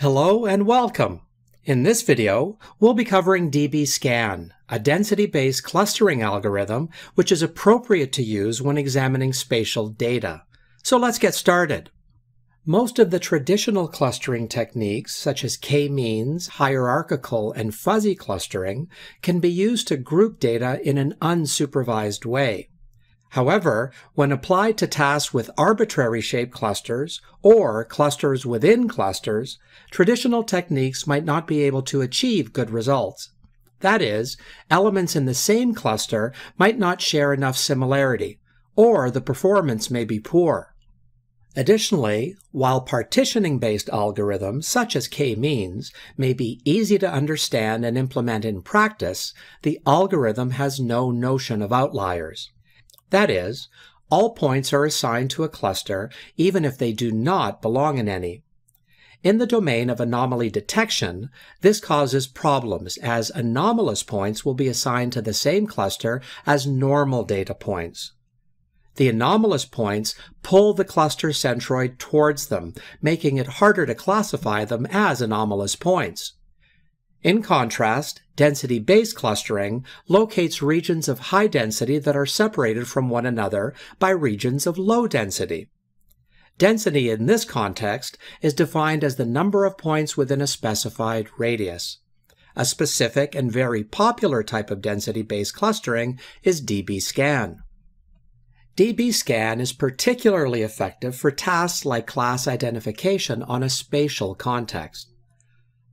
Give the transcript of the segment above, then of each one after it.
Hello and welcome! In this video, we'll be covering dbScan, a density-based clustering algorithm which is appropriate to use when examining spatial data. So let's get started. Most of the traditional clustering techniques, such as k-means, hierarchical, and fuzzy clustering, can be used to group data in an unsupervised way. However, when applied to tasks with arbitrary shape clusters or clusters within clusters, traditional techniques might not be able to achieve good results. That is, elements in the same cluster might not share enough similarity, or the performance may be poor. Additionally, while partitioning-based algorithms such as k-means may be easy to understand and implement in practice, the algorithm has no notion of outliers. That is, all points are assigned to a cluster even if they do not belong in any. In the domain of anomaly detection, this causes problems as anomalous points will be assigned to the same cluster as normal data points. The anomalous points pull the cluster centroid towards them, making it harder to classify them as anomalous points. In contrast, density-based clustering locates regions of high density that are separated from one another by regions of low density. Density in this context is defined as the number of points within a specified radius. A specific and very popular type of density-based clustering is dbScan. dbScan is particularly effective for tasks like class identification on a spatial context.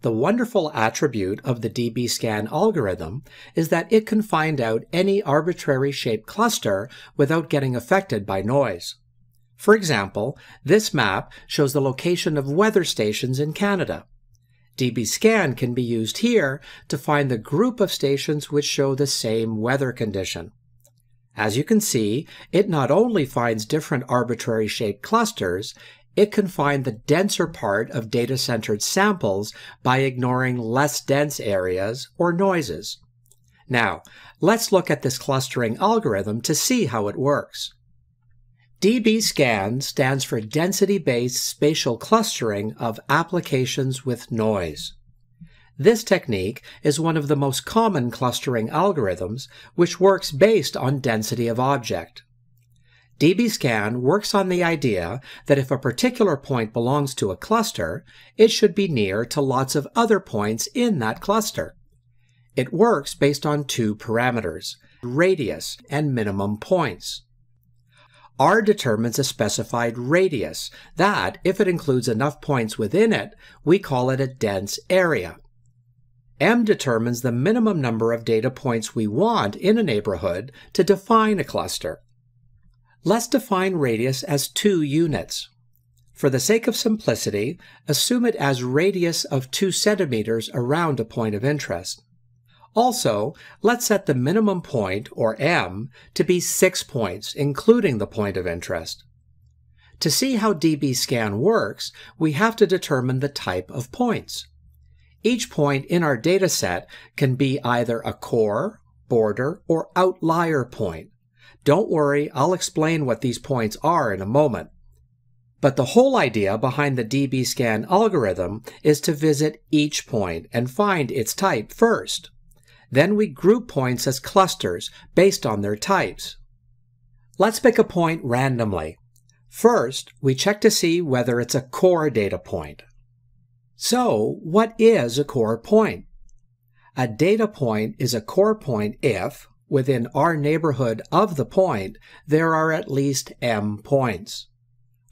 The wonderful attribute of the dbScan algorithm is that it can find out any arbitrary shape cluster without getting affected by noise. For example, this map shows the location of weather stations in Canada. dbScan can be used here to find the group of stations which show the same weather condition. As you can see, it not only finds different arbitrary shaped clusters, it can find the denser part of data-centered samples by ignoring less dense areas or noises. Now, let's look at this clustering algorithm to see how it works. DBScan stands for Density-Based Spatial Clustering of Applications with Noise. This technique is one of the most common clustering algorithms, which works based on density of object dbScan works on the idea that if a particular point belongs to a cluster, it should be near to lots of other points in that cluster. It works based on two parameters, radius and minimum points. R determines a specified radius that, if it includes enough points within it, we call it a dense area. M determines the minimum number of data points we want in a neighborhood to define a cluster. Let's define radius as two units. For the sake of simplicity, assume it as radius of 2 centimeters around a point of interest. Also, let's set the minimum point, or M, to be 6 points, including the point of interest. To see how dbScan works, we have to determine the type of points. Each point in our dataset can be either a core, border, or outlier point don't worry, I'll explain what these points are in a moment. But the whole idea behind the dbScan algorithm is to visit each point and find its type first. Then we group points as clusters based on their types. Let's pick a point randomly. First, we check to see whether it's a core data point. So, what is a core point? A data point is a core point if within our neighborhood of the point, there are at least m points.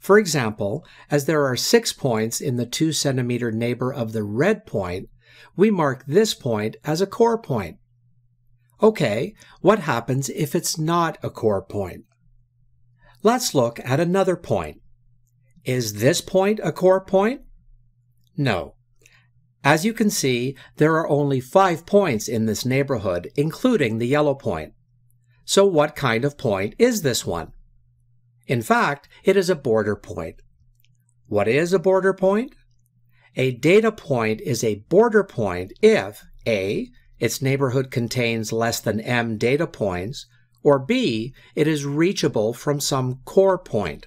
For example, as there are six points in the 2 centimeter neighbor of the red point, we mark this point as a core point. Okay, what happens if it's not a core point? Let's look at another point. Is this point a core point? No. As you can see, there are only five points in this neighborhood, including the yellow point. So what kind of point is this one? In fact, it is a border point. What is a border point? A data point is a border point if a. its neighborhood contains less than m data points, or b. it is reachable from some core point.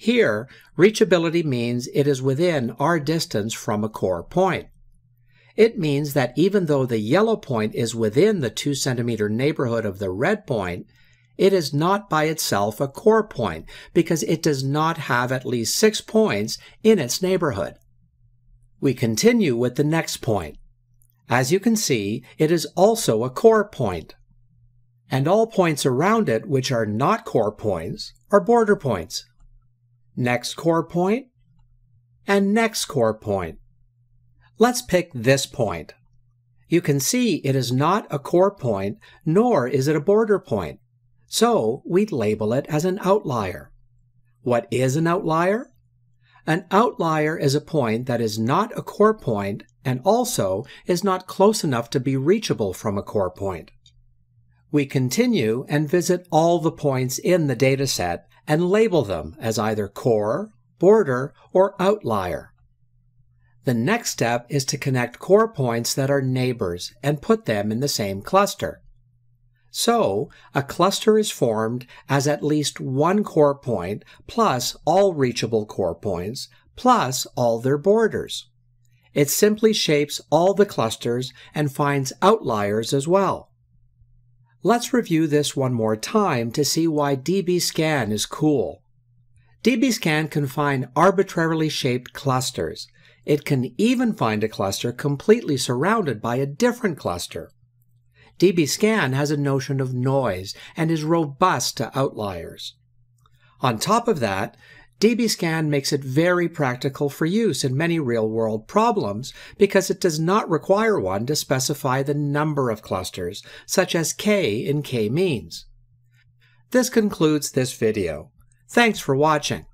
Here, reachability means it is within our distance from a core point. It means that even though the yellow point is within the 2 centimeter neighborhood of the red point, it is not by itself a core point because it does not have at least 6 points in its neighborhood. We continue with the next point. As you can see, it is also a core point. And all points around it which are not core points are border points next core point, and next core point. Let's pick this point. You can see it is not a core point, nor is it a border point, so we label it as an outlier. What is an outlier? An outlier is a point that is not a core point and also is not close enough to be reachable from a core point. We continue and visit all the points in the dataset and label them as either core, border, or outlier. The next step is to connect core points that are neighbors and put them in the same cluster. So, a cluster is formed as at least one core point plus all reachable core points plus all their borders. It simply shapes all the clusters and finds outliers as well. Let's review this one more time to see why dbScan is cool. dbScan can find arbitrarily shaped clusters. It can even find a cluster completely surrounded by a different cluster. dbScan has a notion of noise and is robust to outliers. On top of that, DBScan makes it very practical for use in many real-world problems because it does not require one to specify the number of clusters, such as k in k-means. This concludes this video. Thanks for watching.